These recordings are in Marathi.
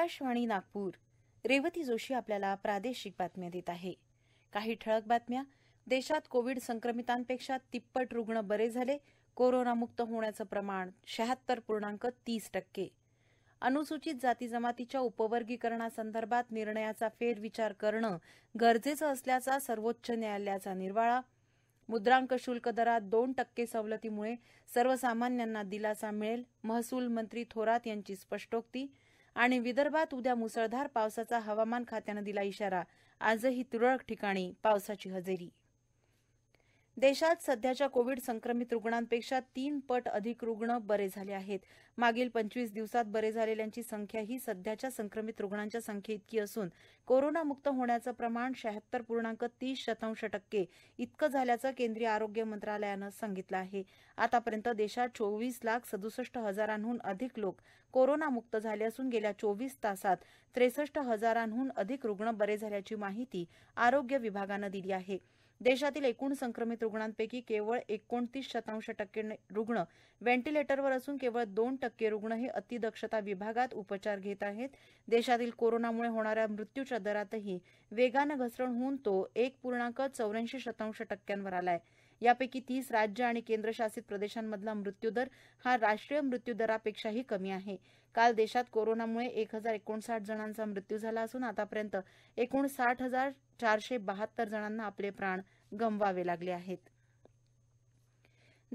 आकाशवाणी नागपूर रेवती जोशी आपल्याला प्रादेशिक बातम्या देत आहे काही ठळक बातम्या देशात कोविड संक्रमितांपेक्षा तिप्पट रुग्ण बरे झाले कोरोनामुक्त होण्याचं प्रमाण शहात्तर पूर्णांक तीस टक्के अनुसूचित जाती जमातीच्या उपवर्गीकरणासंदर्भात निर्णयाचा फेरविचार करणं गरजेचं असल्याचा सर्वोच्च न्यायालयाचा निर्वाळा मुद्रांक शुल्क दरात दोन टक्के सवलतीमुळे सर्वसामान्यांना दिलासा मिळेल महसूल मंत्री थोरात यांची स्पष्टोक्ती आणि विदर्भात उद्या मुसळधार पावसाचा हवामान खात्यानं दिला इशारा आजही तुरळक ठिकाणी पावसाची हजेरी देशात सध्याच्या कोविड संक्रमित रुग्णांपेक्षा तीन पट अधिक रुग्ण बरे झाले आहेत मागील पंचवीस दिवसात बरे झालेल्यांची संख्या ही सध्याच्या संक्रमित रुग्णांच्या संख्येइतकी असून कोरोनामुक्त होण्याचं प्रमाण शहात्तर पूर्णांक तीस शतांश टक्के इतकं झाल्याचं केंद्रीय आरोग्य मंत्रालयानं सांगितलं आहे आतापर्यंत देशात चोवीस लाख सदुसष्ट हजारांहून अधिक लोक कोरोनामुक्त झाले असून गेल्या चोवीस तासात त्रेसष्ट हजारांहून अधिक रुग्ण बरे झाल्याची माहिती आरोग्य विभागानं दिली आहे देशातील एकूण संक्रमित रुग्णांपैकी केवळ एकोणतीस शतांश टक्के रुग्ण व्हेंटिलेटरवर असून केवळ दोन टक्के रुग्ण हे अतिदक्षता विभागात उपचार घेत आहेत देशातील कोरोनामुळे होणाऱ्या मृत्यूच्या दरातही वेगानं घसरण होऊन तो एक पूर्णांक चौऱ्याऐंशी शतांश टक्क्यांवर आला यापैकी तीस राज्य आणि केंद्रशासित प्रदेशांमधला मृत्यूदर हा राष्ट्रीय मृत्यूदरापेक्षाही कमी आहे काल देशात कोरोनामुळे एक हजार एकोणसाठ जणांचा मृत्यू झाला असून आतापर्यंत एकूण साठ हजार चारशे बहात्तर जणांना आपले प्राण गमवावे लागले आहेत।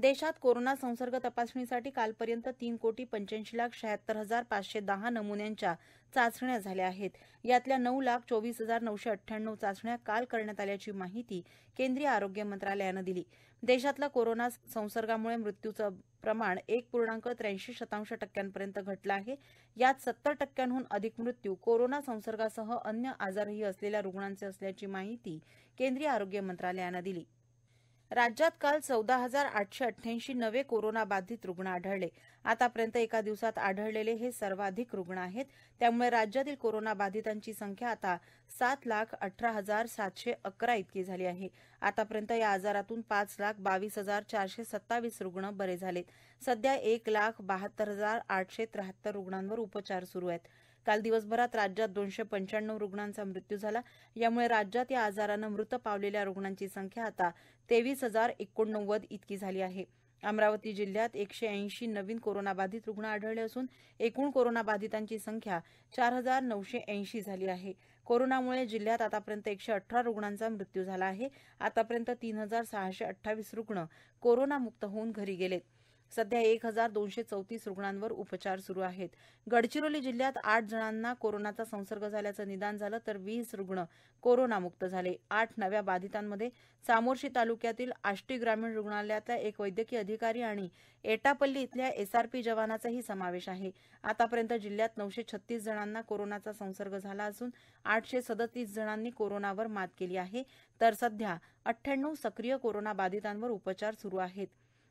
देशात कोरोना संसर्ग तपासणीसाठी कालपर्यंत तीन कोटी पंच्याऐंशी लाख शहात्तर हजार पाचशे दहा नमुन्यांच्या चाचण्या झाल्या आहेत यातल्या नऊ लाख चोवीस हजार नऊशे अठ्ठ्याण्णव चाचण्या काल करण्यात आल्याची माहिती केंद्रीय आरोग्य मंत्रालयानं दिली देशातला कोरोना संसर्गामुळे मृत्यूचं प्रमाण एक पूर्णांक त्र्याऐंशी शतांश टक्क्यांपर्यंत घटलं आहे यात सत्तर टक्क्यांहून अधिक मृत्यू कोरोना संसर्गासह अन्य आजारही असलेल्या रुग्णांचे असल्याची माहिती केंद्रीय आरोग्य मंत्रालयानं दिली राज्यात काल चौदा हजार आठशे अठ्ठ्याऐंशी नवे कोरोना बाधित रुग्ण आढळले आतापर्यंत एका दिवसात आढळलेले हे सर्वाधिक रुग्ण आहेत त्यामुळे राज्यातील कोरोना बाधितांची संख्या आता सात लाख अठरा हजार सातशे अकरा इतकी झाली आहे आतापर्यंत या आजारातून पाच लाख बावीस हजार चारशे सत्तावीस रुग्ण बरे झाले सध्या एक लाख बहात्तर हजार आठशे त्र्याहत्तर रुग्णांवर उपचार सुरू आहेत काल दिवसभरात राज्यात दोनशे पंच्याण्णव रुग्णांचा मृत्यू झाला यामुळे राज्यात या आजारानं मृत पावलेल्या रुग्णांची संख्या आता तेवीस हजार एकोणनव्वद इतकी झाली आहे अमरावती जिल्ह्यात एकशे ऐंशी नवीन कोरोनाबाधित रुग्ण आढळले असून एकूण कोरोनाबाधितांची संख्या चार हजार नऊशे ऐंशी झाली आहे कोरोनामुळे जिल्ह्यात आतापर्यंत एकशे अठरा रुग्णांचा मृत्यू झाला आहे आतापर्यंत तीन हजार सहाशे अठ्ठावीस रुग्ण कोरोनामुक्त होऊन घरी गेलेत सध्या एक हजार दोनशे चौतीस रुग्णांवर उपचार सुरू आहेत गडचिरोली जिल्ह्यात आठ जणांना कोरोनाचा संसर्ग झाल्याचं निदान झालं तर वीस रुग्ण कोरोनामुक्त झाले आठ नव्या बाधितांमध्ये चामोर्शी तालुक्यातील आष्टी ग्रामीण रुग्णालयातल्या एक वैद्यकीय अधिकारी आणि एटापल्ली इथल्या एसआरपी जवानाचाही समावेश आहे आतापर्यंत जिल्ह्यात नऊशे छत्तीस जणांना कोरोनाचा संसर्ग झाला असून आठशे सदतीस जणांनी कोरोनावर मात केली आहे तर सध्या अठ्ठ्याण्णव सक्रिय कोरोना बाधितांवर उपचार सुरू आहेत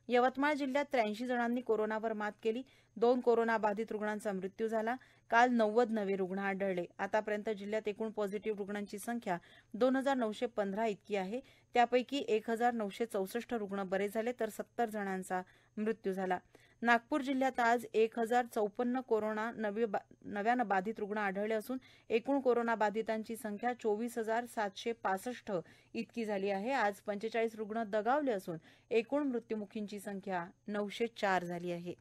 यवतमाळ जिल्ह्यात त्र्याऐंशी जणांनी कोरोनावर मात केली दोन कोरोनाबाधित रुग्णांचा मृत्यू झाला काल नव्वद नवे रुग्ण आढळले आतापर्यंत जिल्ह्यात एकूण पॉझिटिव्ह रुग्णांची संख्या दोन हजार नऊशे पंधरा इतकी आहे त्यापैकी एक हजार नऊशे चौसष्ट रुग्ण बरे झाले तर सत्तर जणांचा मृत्यू झाला नागपूर जिल्ह्यात आज एक हजार चौपन्न कोरोना नव्यानं बाधित रुग्ण आढळले असून एकूण कोरोना बाधितांची संख्या चोवीस हजार सातशे पासष्ट इतकी झाली आहे आज पंचेचाळीस रुग्ण दगावले असून एकूण मृत्यूमुखींची संख्या नऊशे चार झाली आहे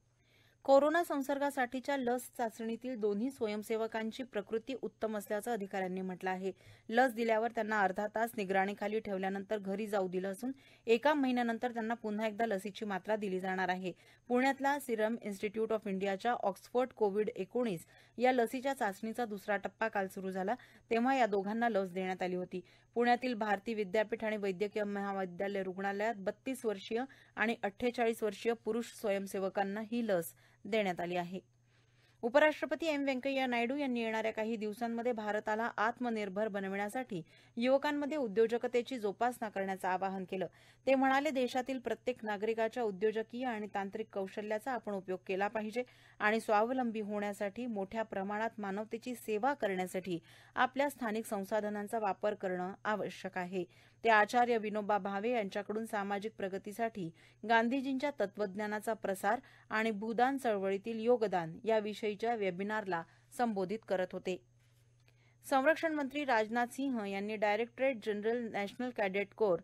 कोरोना संसर्गासाठीच्या लस चाचणीतील दोन्ही स्वयंसेवकांची प्रकृती उत्तम असल्याचं अधिकाऱ्यांनी म्हटलं आहे लस दिल्यावर त्यांना अर्धा तास निगराणीखाली ठेवल्यानंतर घरी जाऊ दिलं असून एका महिन्यानंतर त्यांना पुन्हा एकदा लसीची मात्रा दिली जाणार आहे पुण्यातल्या सिरम इन्स्टिट्यूट ऑफ इंडियाच्या ऑक्सफर्ड कोविड एकोणीस या लसीच्या चाचणीचा दुसरा टप्पा काल सुरू झाला तेव्हा या दोघांना लस देण्यात आली होती पुण्यातील भारती विद्यापीठ आणि वैद्यकीय महाविद्यालय रुग्णालयात बत्तीस वर्षीय आणि अठ्ठेचाळीस वर्षीय पुरुष स्वयंसेवकांना ही लस देण्यात आली आहे उपराष्ट्रपती एम व्यंकय्या नायडू यांनी येणाऱ्या काही दिवसांमध्ये भारताला आत्मनिर्भर बनविण्यासाठी युवकांमध्ये उद्योजकतेची जोपासना करण्याचं आवाहन केलं ते म्हणाले देशातील प्रत्येक नागरिकाच्या उद्योजकीय आणि तांत्रिक कौशल्याचा आपण उपयोग केला पाहिजे आणि स्वावलंबी होण्यासाठी मोठ्या प्रमाणात मानवतेची सेवा करण्यासाठी आपल्या स्थानिक संसाधनांचा वापर करणं आवश्यक आहे ते आचार्य विनोबा भावे यांच्याकडून सामाजिक प्रगतीसाठी गांधीजींच्या तत्वज्ञानाचा प्रसार आणि भूदान चळवळीतील योगदान याविषयीच्या वेबिनारला संबोधित करत होते संरक्षण मंत्री राजनाथ सिंह यांनी directorate general national cadet corps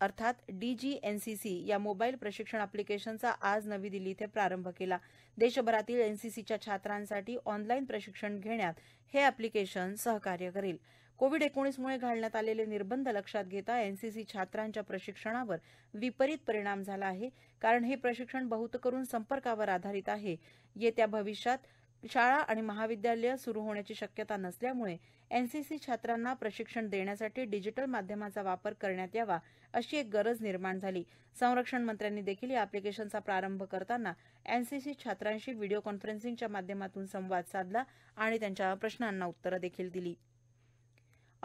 अर्थात डीजीएनसीसी या मोबाईल प्रशिक्षण अप्लिकेशनचा आज नवी दिल्ली इथं प्रारंभ केला देशभरातील एनसीसीच्या छात्रांसाठी ऑनलाईन प्रशिक्षण घेण्यात हे अप्लिकेशन सहकार्य करेल कोविड एकोणीसमुळे घालण्यात आलेले निर्बंध लक्षात घेता एनसीसी छात्रांच्या प्रशिक्षणावर विपरीत परिणाम झाला आहे कारण हे प्रशिक्षण करून संपर्कावर आधारित आहे येत्या भविष्यात शाळा आणि महाविद्यालय सुरू होण्याची शक्यता नसल्यामुळे एनसीसी छात्रांना प्रशिक्षण देण्यासाठी डिजिटल माध्यमाचा वापर करण्यात यावा अशी एक गरज निर्माण झाली संरक्षण मंत्र्यांनी देखील या अप्लिकेशनचा प्रारंभ करताना एनसीसी छात्रांशी व्हिडिओ कॉन्फरन्सिंगच्या माध्यमातून संवाद साधला आणि त्यांच्या प्रश्नांना उत्तरं देखील दिली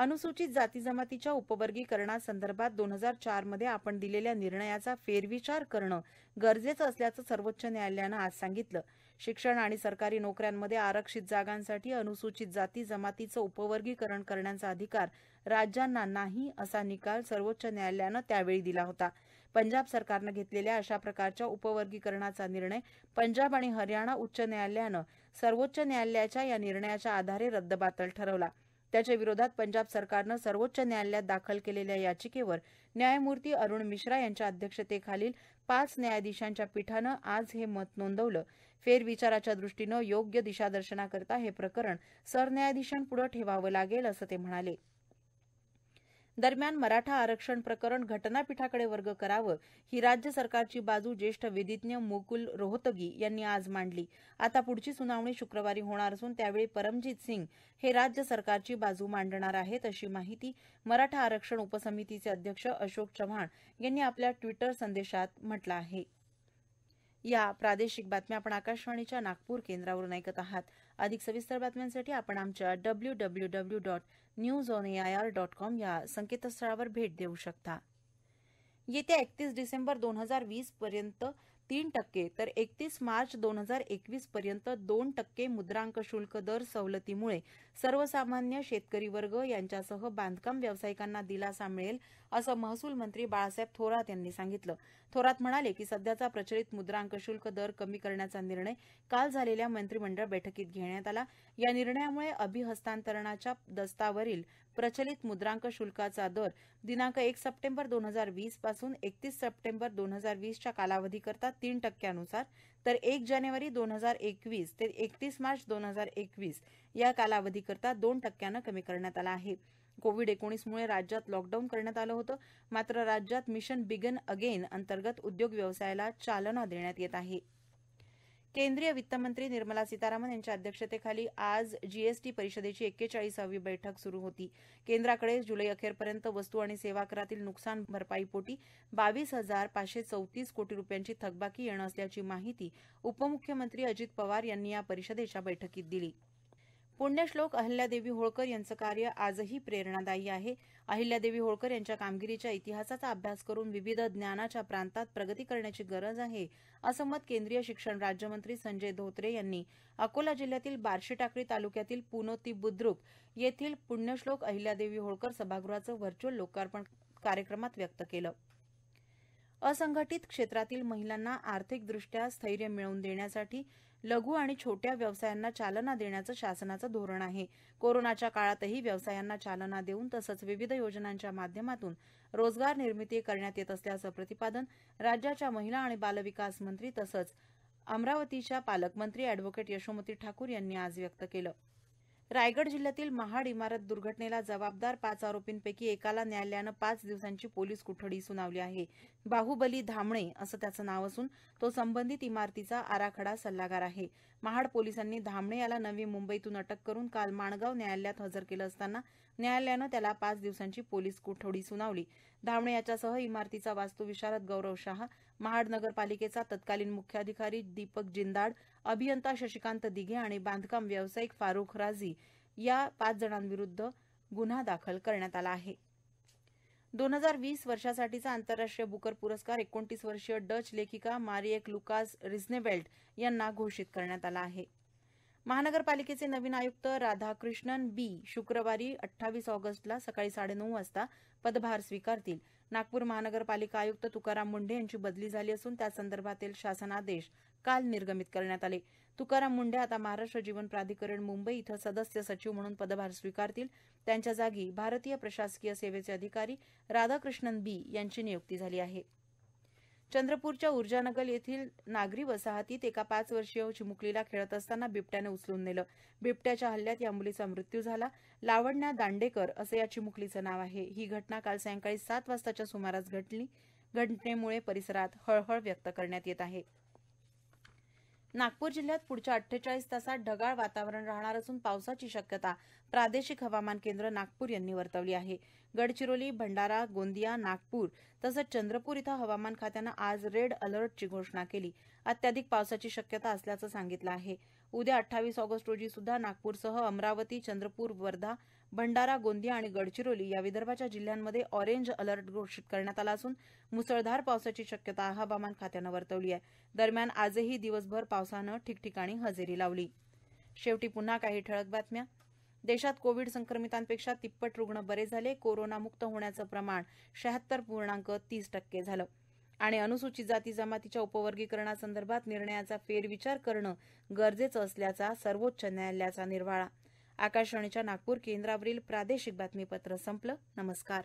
अनुसूचित जाती जमातीच्या उपवर्गीकरणासंदर्भात दोन हजार चार मध्ये आपण दिलेल्या निर्णयाचा फेरविचार करणं गरजेचं असल्याचं सर्वोच्च न्यायालयानं आज सांगितलं शिक्षण आणि सरकारी नोकऱ्यांमध्ये आरक्षित जागांसाठी अनुसूचित जाती जमातीचं उपवर्गीकरण करण्याचा अधिकार राज्यांना नाही असा निकाल सर्वोच्च न्यायालयानं त्यावेळी दिला होता पंजाब सरकारनं घेतलेल्या अशा प्रकारच्या उपवर्गीकरणाचा निर्णय पंजाब आणि हरियाणा उच्च न्यायालयानं सर्वोच्च न्यायालयाच्या या निर्णयाच्या आधारे रद्दबातल ठरवला त्याच्या विरोधात पंजाब सरकारनं सर्वोच्च न्यायालयात दाखल केलेल्या याचिकेवर न्यायमूर्ती अरुण मिश्रा यांच्या अध्यक्षतेखालील पाच न्यायाधीशांच्या पीठानं आज हे मत नोंदवलं फेरविचाराच्या दृष्टीनं योग्य दिशादर्शनाकरता हे प्रकरण सरन्यायाधीशांपुढं ठेवावं लागेल असं ते म्हणाले दरम्यान मराठा आरक्षण प्रकरण घटनापीठाकडे वर्ग करावं ही राज्य सरकारची बाजू ज्येष्ठ विधीज्ञ मुकुल रोहतगी यांनी आज मांडली आता पुढची सुनावणी शुक्रवारी होणार असून त्यावेळी परमजीत सिंग हे राज्य सरकारची बाजू मांडणार आहेत अशी माहिती मराठा आरक्षण उपसमितीचे अध्यक्ष अशोक चव्हाण यांनी आपल्या ट्विटर संदेशात म्हटलं आहे या प्रादेशिक बातम्या आपण आकाशवाणीच्या नागपूर केंद्रावरून ऐकत आहात अधिक सविस्तर बातम्यांसाठी आपण आमच्या W W W dot news on AIR dot com या संकेतस्थळावर भेट देऊ शकता येत्या एकतीस डिसेंबर दोन हजार वीस पर्यंत तीन टक्के तर एकतीस मार्च दोन हजार एकवीस पर्यंत दोन टक्के मुद्रांक शुल्क दर सवलतीमुळे सर्वसामान्य शेतकरी वर्ग यांच्यासह बांधकाम व्यावसायिकांना दिलासा मिळेल असं महसूल मंत्री बाळासाहेब थोरात यांनी सांगितलं थोरात म्हणाले की सध्याचा प्रचलित मुद्रांक शुल्क दर कमी करण्याचा निर्णय काल झालेल्या मंत्रिमंडळ बैठकीत घेण्यात आला या निर्णयामुळे अभिहस्तांतरणाच्या दस्तावरील प्रचलित मुद्रांक शुल्काचा दर दिनांक एक सप्टेंबर दोन हजार वीस पासून एकतीस सप्टेंबर दोन हजार वीसच्या कालावधीकरता तीन टक्क्यानुसार तर एक जानेवारी दोन हजार एकवीस ते एकतीस मार्च दोन हजार एकवीस या कालावधीकरता दोन टक्क्यानं कमी करण्यात आला आहे कोविड एकोणीसमुळे राज्यात लॉकडाऊन करण्यात आलं होतं मात्र राज्यात मिशन बिगन अगेन अंतर्गत उद्योग व्यवसायाला चालना देण्यात येत आहे केंद्रीय वित्तमंत्री निर्मला सीतारामन यांच्या अध्यक्षतेखाली आज जीएसटी परिषदेची एक्केचाळीसावी बैठक सुरू होती केंद्राकडे जुलै अखेरपर्यंत वस्तू आणि सेवा करातील नुकसान भरपाईपोटी बावीस हजार पाचशे चौतीस कोटी रुपयांची थकबाकी येणं असल्याची माहिती उपमुख्यमंत्री अजित पवार यांनी या परिषदेच्या बैठकीत दिली पुण्यश्लोक अहिल्यादेवी होळकर यांचं कार्य आजही प्रेरणादायी आहे अहिल्यादेवी होळकर यांच्या कामगिरीच्या इतिहासाचा अभ्यास करून विविध ज्ञानाच्या प्रांतात प्रगती करण्याची गरज आहे असं मत केंद्रीय शिक्षण राज्यमंत्री संजय धोत्रे यांनी अकोला जिल्ह्यातील बार्शी टाकळी तालुक्यातील पुनोती बुद्रुक येथील पुण्यश्लोक अहिल्यादेवी होळकर सभागृहाचं व्हर्च्युअल लोकार्पण कार्यक्रमात व्यक्त केलं असंघटित क्षेत्रातील महिलांना आर्थिकदृष्ट्या स्थैर्य मिळवून देण्यासाठी लघु आणि छोट्या व्यवसायांना चालना देण्याचं शासनाचं धोरण आहे कोरोनाच्या काळातही व्यवसायांना चालना देऊन तसंच विविध योजनांच्या माध्यमातून रोजगार निर्मिती करण्यात येत असल्याचं प्रतिपादन राज्याच्या महिला आणि बालविकास मंत्री तसंच अमरावतीच्या पालकमंत्री अॅडव्होकेट यशोमती ठाकूर यांनी आज व्यक्त केलं रायगड जिल्ह्यातील महाड इमारत दुर्घटनेला जबाबदार पाच आरोपींपैकी एकाला न्यायालयानं पाच दिवसांची पोलीस कोठडी सुनावली आहे बाहुबली धामणे असं त्याचं नाव असून तो संबंधित इमारतीचा आराखडा सल्लागार आहे महाड पोलिसांनी धामणे याला नवी मुंबईतून अटक करून काल माणगाव न्यायालयात हजर केलं असताना न्यायालयानं त्याला पाच दिवसांची पोलीस कोठडी सुनावली धामणे याच्यासह इमारतीचा वास्तुविशारद गौरव शाह महाड नगरपालिकेचा तत्कालीन मुख्याधिकारी दीपक जिंदाड अभियंता शशिकांत दिघे आणि बांधकाम व्यावसायिक फारुख राझी या पाच जणांविरुद्ध गुन्हा दाखल करण्यात आला आहे दोन हजार वीस वर्षासाठीचा आंतरराष्ट्रीय बुकर पुरस्कार एकोणतीस वर्षीय डच लेखिका मारिएक लुकास रिझनेबेल्ट यांना घोषित करण्यात आला आहे महानगरपालिकेचे नवीन आयुक्त राधाकृष्णन बी शुक्रवारी अठ्ठावीस ऑगस्टला सकाळी साडेनऊ वाजता पदभार स्वीकारतील नागपूर महानगरपालिका आयुक्त तुकाराम मुंढे यांची बदली झाली असून त्यासंदर्भातील शासन आदेश काल निर्गमित करण्यात आले तुकाराम मुंढे आता महाराष्ट्र जीवन प्राधिकरण मुंबई इथं सदस्य सचिव म्हणून पदभार स्वीकारतील त्यांच्या जागी भारतीय प्रशासकीय सेवेचे अधिकारी राधाकृष्णन बी यांची नियुक्ती झाली आहे चंद्रपूरच्या ऊर्जानगर येथील नागरी वसाहतीत एका पाच वर्षीय चिमुकलीला खेळत असताना बिबट्याने उचलून नेलं बिबट्याच्या हल्ल्यात या मुलीचा मृत्यू झाला लावण्या दांडेकर असं या चिमुकलीचं नाव आहे ही घटना काल सायंकाळी सात वाजताच्या सुमारास घडली घटनेमुळे परिसरात हळहळ व्यक्त करण्यात येत आहे नागपूर जिल्ह्यात पुढच्या अठ्ठेचाळीस तासात ढगाळ वातावरण राहणार असून पावसाची शक्यता प्रादेशिक हवामान केंद्र नागपूर यांनी वर्तवली आहे गडचिरोली भंडारा गोंदिया नागपूर तसंच चंद्रपूर इथं हवामान खात्यानं आज रेड अलर्टची घोषणा केली अत्याधिक पावसाची शक्यता असल्याचं सांगितलं आहे उद्या अठ्ठावीस ऑगस्ट रोजी सुद्धा नागपूरसह अमरावती चंद्रपूर वर्धा भंडारा गोंदिया आणि गडचिरोली या विदर्भाच्या जिल्ह्यांमध्ये ऑरेंज अलर्ट घोषित करण्यात आला असून मुसळधार पावसाची शक्यता हवामान खात्यानं वर्तवली आहे दरम्यान आजही दिवसभर पावसानं ठिकठिकाणी हजेरी लावली शेवटी पुन्हा देशात कोविड संक्रमितांपेक्षा तिप्पट रुग्ण बरे झाले कोरोनामुक्त होण्याचं प्रमाण शहात्तर पूर्णांक तीस टक्के झालं आणि अनुसूचित जाती जमातीच्या उपवर्गीकरणासंदर्भात निर्णयाचा फेरविचार करणं गरजेचं असल्याचा सर्वोच्च न्यायालयाचा निर्वाळा आकाशवाणीच्या नागपूर केंद्रावरील प्रादेशिक बातमीपत्र संपलं नमस्कार